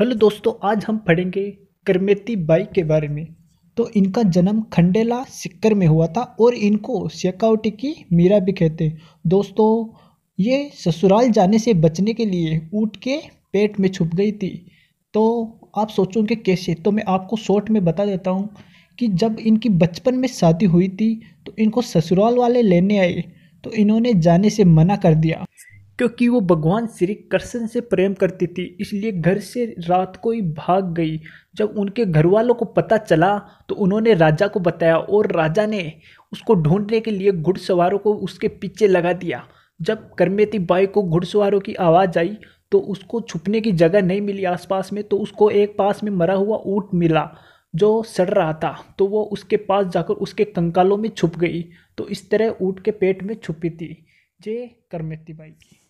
hello दोस्तों आज हम पढ़ेंगे करमेती बाई के बारे में तो इनका जन्म खंडेला सिक्कर में हुआ था और इनको सेकाउटी की मीरा भी कहते हैं दोस्तों ये ससुराल जाने से बचने के लिए ऊँट के पेट में छुप गई थी तो आप सोचोगे कैसे तो मैं आपको शॉर्ट में बता देता हूँ कि जब इनकी बचपन में शादी हुई थी तो इनको ससुराल वाले लेने आए तो इन्होंने जाने से मना कर दिया क्योंकि वो भगवान श्री कृष्ण से प्रेम करती थी इसलिए घर से रात को ही भाग गई जब उनके घर वालों को पता चला तो उन्होंने राजा को बताया और राजा ने उसको ढूंढने के लिए घुड़सवारों को उसके पीछे लगा दिया जब करमेती बाई को घुड़सवारों की आवाज़ आई तो उसको छुपने की जगह नहीं मिली आसपास में तो उसको एक पास में मरा हुआ ऊँट मिला जो सड़ रहा था तो वो उसके पास जाकर उसके कंकालों में छुप गई तो इस तरह ऊँट के पेट में छुपी थी जे करमेती बाई की